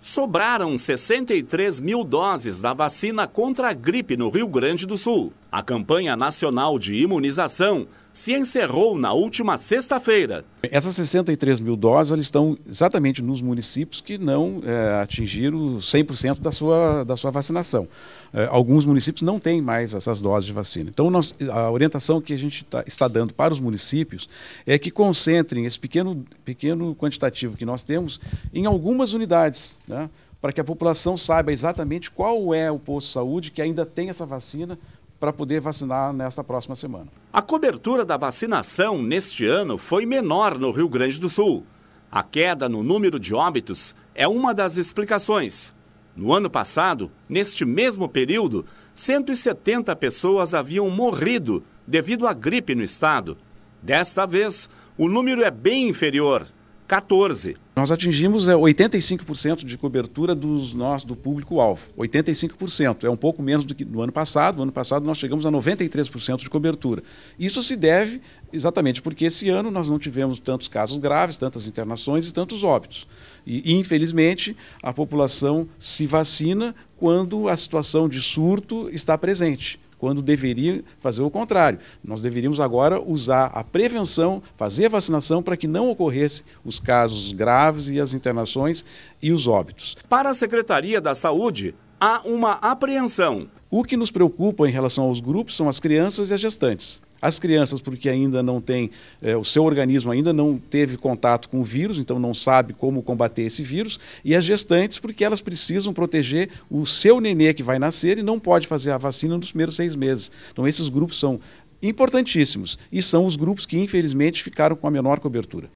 Sobraram 63 mil doses da vacina contra a gripe no Rio Grande do Sul. A campanha nacional de imunização se encerrou na última sexta-feira. Essas 63 mil doses elas estão exatamente nos municípios que não é, atingiram 100% da sua, da sua vacinação. É, alguns municípios não têm mais essas doses de vacina. Então, nós, a orientação que a gente tá, está dando para os municípios é que concentrem esse pequeno, pequeno quantitativo que nós temos em algumas unidades. Né? para que a população saiba exatamente qual é o posto de saúde que ainda tem essa vacina para poder vacinar nesta próxima semana. A cobertura da vacinação neste ano foi menor no Rio Grande do Sul. A queda no número de óbitos é uma das explicações. No ano passado, neste mesmo período, 170 pessoas haviam morrido devido à gripe no estado. Desta vez, o número é bem inferior 14 nós atingimos 85% é, de cobertura dos nós, do público-alvo. 85%. É um pouco menos do que no ano passado. No ano passado nós chegamos a 93% de cobertura. Isso se deve exatamente porque esse ano nós não tivemos tantos casos graves, tantas internações e tantos óbitos. E, infelizmente, a população se vacina quando a situação de surto está presente quando deveria fazer o contrário. Nós deveríamos agora usar a prevenção, fazer a vacinação para que não ocorresse os casos graves e as internações e os óbitos. Para a Secretaria da Saúde, há uma apreensão. O que nos preocupa em relação aos grupos são as crianças e as gestantes. As crianças, porque ainda não tem eh, o seu organismo ainda não teve contato com o vírus, então não sabe como combater esse vírus. E as gestantes, porque elas precisam proteger o seu nenê que vai nascer e não pode fazer a vacina nos primeiros seis meses. Então, esses grupos são importantíssimos e são os grupos que, infelizmente, ficaram com a menor cobertura.